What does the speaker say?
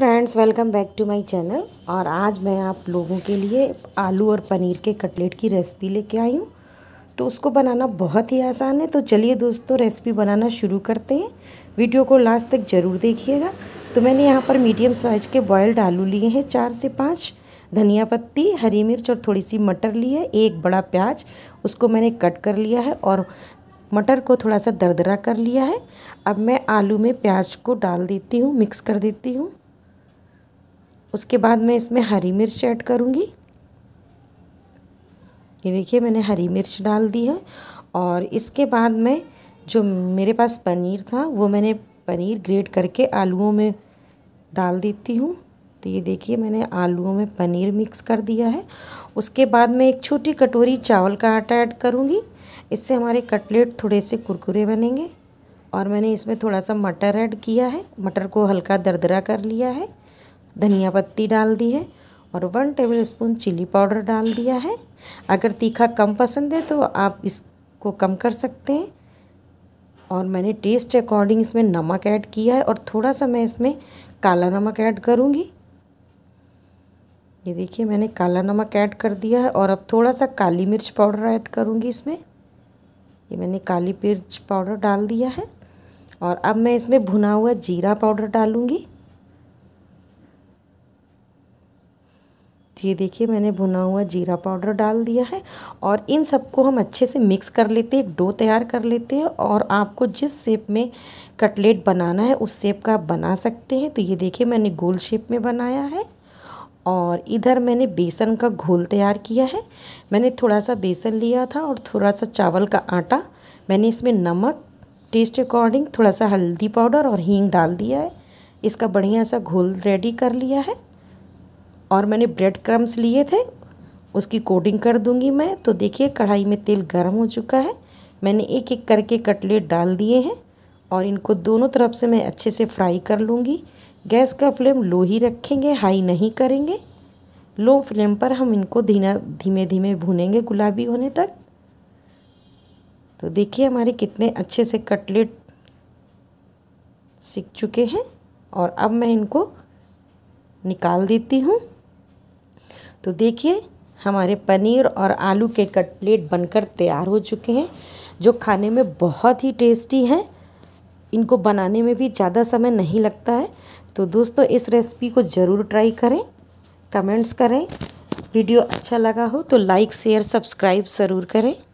friends welcome back to my channel और आज मैं आप लोगों के लिए आलू और पनीर के कटलेट की रेसिपी लेके आई हूँ तो उसको बनाना बहुत ही आसान है तो चलिए दोस्तों रेसिपी बनाना शुरू करते हैं वीडियो को लास्ट तक ज़रूर देखिएगा तो मैंने यहाँ पर मीडियम साइज के बॉयल्ड आलू लिए हैं चार से पाँच धनिया पत्ती हरी मिर्च और थोड़ी सी मटर ली है एक बड़ा प्याज उसको मैंने कट कर लिया है और मटर को थोड़ा सा दरदरा कर लिया है अब मैं आलू में प्याज को डाल देती हूँ मिक्स कर देती हूँ उसके बाद मैं इसमें हरी मिर्च ऐड करूँगी ये देखिए मैंने हरी मिर्च डाल दी है और इसके बाद मैं जो मेरे पास पनीर था वो मैंने पनीर ग्रेट करके आलूओं में डाल देती हूँ तो ये देखिए मैंने आलूओं में पनीर मिक्स कर दिया है उसके बाद मैं एक छोटी कटोरी चावल का आटा ऐड करूँगी इससे हमारे कटलेट थोड़े से कुरकुरे बनेंगे और मैंने इसमें थोड़ा सा मटर ऐड किया है मटर को हल्का दरदरा कर लिया है धनिया पत्ती डाल दी है और one tablespoon chilli powder डाल दिया है अगर तीखा कम पसंद है तो आप इसको कम कर सकते हैं और मैंने टेस्ट अकॉर्डिंग इसमें नमक ऐड किया है और थोड़ा सा मैं इसमें काला नमक ऐड करूँगी ये देखिए मैंने काला नमक ऐड कर दिया है और अब थोड़ा सा काली मिर्च पाउडर ऐड करूँगी इसमें ये मैंने काली मिर्च पाउडर डाल दिया है और अब मैं इसमें भुना हुआ जीरा पाउडर डालूँगी ये देखिए मैंने भुना हुआ जीरा पाउडर डाल दिया है और इन सबको हम अच्छे से मिक्स कर लेते हैं एक डो तैयार कर लेते हैं और आपको जिस शेप में कटलेट बनाना है उस शेप का आप बना सकते हैं तो ये देखिए मैंने गोल शेप में बनाया है और इधर मैंने बेसन का घोल तैयार किया है मैंने थोड़ा सा बेसन लिया था और थोड़ा सा चावल का आटा मैंने इसमें नमक टेस्ट अकॉर्डिंग थोड़ा सा हल्दी पाउडर और हींग डाल दिया है इसका बढ़िया सा घोल रेडी कर लिया है और मैंने ब्रेड क्रम्स लिए थे उसकी कोडिंग कर दूंगी मैं तो देखिए कढ़ाई में तेल गर्म हो चुका है मैंने एक एक करके कटलेट डाल दिए हैं और इनको दोनों तरफ से मैं अच्छे से फ्राई कर लूँगी गैस का फ्लेम लो ही रखेंगे हाई नहीं करेंगे लो फ्लेम पर हम इनको धीना धीमे धीमे भुनेंगे गुलाबी होने तक तो देखिए हमारे कितने अच्छे से कटलेट सीख चुके हैं और अब मैं इनको निकाल देती हूँ तो देखिए हमारे पनीर और आलू के कटलेट बनकर तैयार हो चुके हैं जो खाने में बहुत ही टेस्टी हैं इनको बनाने में भी ज़्यादा समय नहीं लगता है तो दोस्तों इस रेसिपी को ज़रूर ट्राई करें कमेंट्स करें वीडियो अच्छा लगा हो तो लाइक शेयर सब्सक्राइब ज़रूर करें